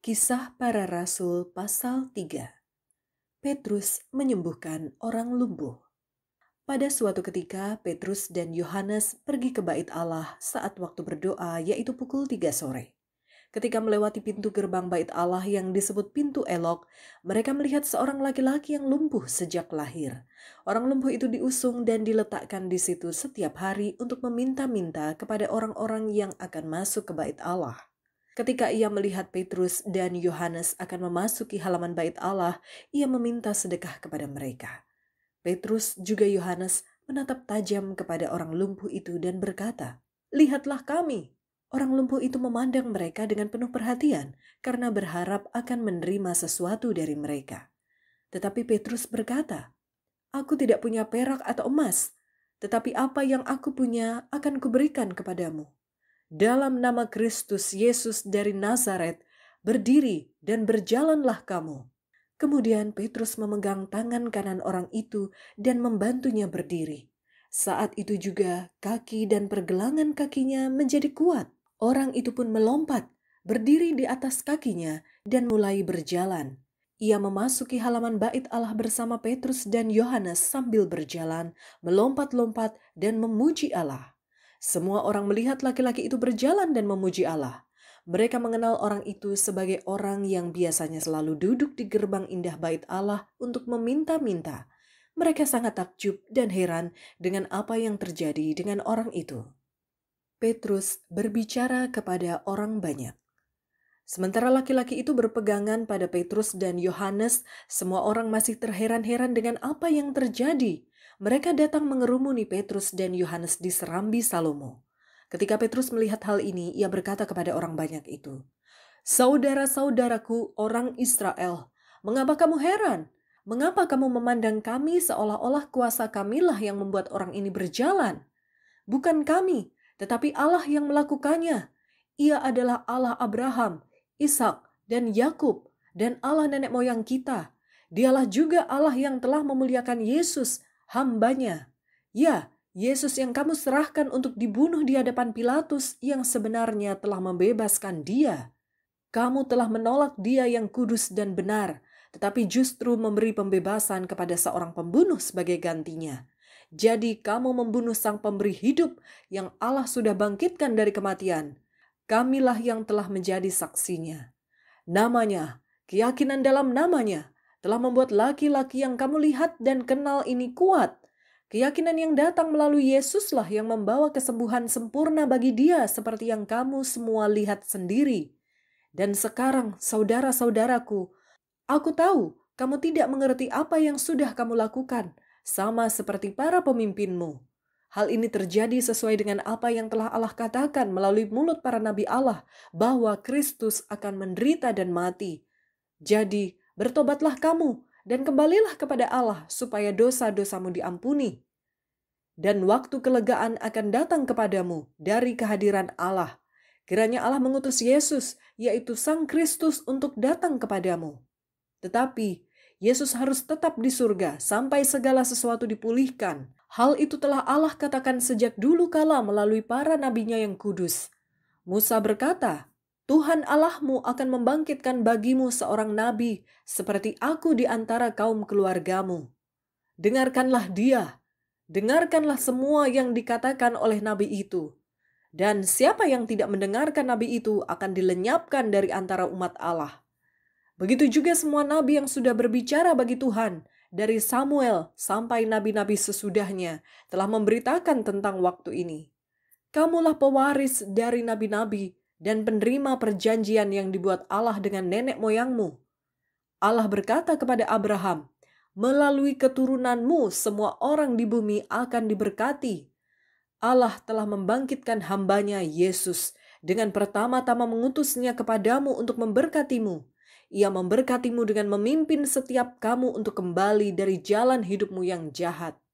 Kisah para Rasul pasal 3 Petrus menyembuhkan orang lumpuh. Pada suatu ketika, Petrus dan Yohanes pergi ke bait Allah saat waktu berdoa, yaitu pukul 3 sore. Ketika melewati pintu gerbang bait Allah yang disebut pintu elok, mereka melihat seorang laki-laki yang lumpuh sejak lahir. Orang lumpuh itu diusung dan diletakkan di situ setiap hari untuk meminta-minta kepada orang-orang yang akan masuk ke bait Allah. Ketika ia melihat Petrus dan Yohanes akan memasuki halaman Bait Allah, ia meminta sedekah kepada mereka. Petrus juga Yohanes menatap tajam kepada orang lumpuh itu dan berkata, "Lihatlah kami." Orang lumpuh itu memandang mereka dengan penuh perhatian karena berharap akan menerima sesuatu dari mereka. Tetapi Petrus berkata, "Aku tidak punya perak atau emas, tetapi apa yang aku punya akan kuberikan kepadamu." dalam nama Kristus Yesus dari Nazaret, berdiri dan berjalanlah kamu. Kemudian Petrus memegang tangan kanan orang itu dan membantunya berdiri. Saat itu juga kaki dan pergelangan kakinya menjadi kuat. Orang itu pun melompat, berdiri di atas kakinya, dan mulai berjalan. Ia memasuki halaman bait Allah bersama Petrus dan Yohanes sambil berjalan, melompat-lompat, dan memuji Allah. Semua orang melihat laki-laki itu berjalan dan memuji Allah. Mereka mengenal orang itu sebagai orang yang biasanya selalu duduk di gerbang indah bait Allah untuk meminta-minta. Mereka sangat takjub dan heran dengan apa yang terjadi dengan orang itu. Petrus berbicara kepada orang banyak. Sementara laki-laki itu berpegangan pada Petrus dan Yohanes, semua orang masih terheran-heran dengan apa yang terjadi mereka datang mengerumuni Petrus dan Yohanes di Serambi Salomo. Ketika Petrus melihat hal ini, ia berkata kepada orang banyak itu, Saudara-saudaraku orang Israel, mengapa kamu heran? Mengapa kamu memandang kami seolah-olah kuasa kamilah yang membuat orang ini berjalan? Bukan kami, tetapi Allah yang melakukannya. Ia adalah Allah Abraham, Ishak, dan Yakub, dan Allah nenek moyang kita. Dialah juga Allah yang telah memuliakan Yesus hambanya. Ya, Yesus yang kamu serahkan untuk dibunuh di hadapan Pilatus yang sebenarnya telah membebaskan dia. Kamu telah menolak dia yang kudus dan benar, tetapi justru memberi pembebasan kepada seorang pembunuh sebagai gantinya. Jadi kamu membunuh sang pemberi hidup yang Allah sudah bangkitkan dari kematian. Kamilah yang telah menjadi saksinya. Namanya, keyakinan dalam namanya, telah membuat laki-laki yang kamu lihat dan kenal ini kuat. Keyakinan yang datang melalui Yesuslah yang membawa kesembuhan sempurna bagi dia seperti yang kamu semua lihat sendiri. Dan sekarang, saudara-saudaraku, aku tahu kamu tidak mengerti apa yang sudah kamu lakukan, sama seperti para pemimpinmu. Hal ini terjadi sesuai dengan apa yang telah Allah katakan melalui mulut para nabi Allah bahwa Kristus akan menderita dan mati. Jadi, Bertobatlah kamu dan kembalilah kepada Allah supaya dosa-dosamu diampuni. Dan waktu kelegaan akan datang kepadamu dari kehadiran Allah. Kiranya Allah mengutus Yesus, yaitu Sang Kristus untuk datang kepadamu. Tetapi, Yesus harus tetap di surga sampai segala sesuatu dipulihkan. Hal itu telah Allah katakan sejak dulu kala melalui para nabinya yang kudus. Musa berkata, Tuhan Allahmu akan membangkitkan bagimu seorang nabi seperti aku di antara kaum keluargamu. Dengarkanlah dia, dengarkanlah semua yang dikatakan oleh nabi itu. Dan siapa yang tidak mendengarkan nabi itu akan dilenyapkan dari antara umat Allah. Begitu juga semua nabi yang sudah berbicara bagi Tuhan, dari Samuel sampai nabi-nabi sesudahnya, telah memberitakan tentang waktu ini. Kamulah pewaris dari nabi-nabi dan penerima perjanjian yang dibuat Allah dengan nenek moyangmu. Allah berkata kepada Abraham, "Melalui keturunanmu, semua orang di bumi akan diberkati." Allah telah membangkitkan hambanya Yesus dengan pertama-tama mengutusnya kepadamu untuk memberkatimu. Ia memberkatimu dengan memimpin setiap kamu untuk kembali dari jalan hidupmu yang jahat.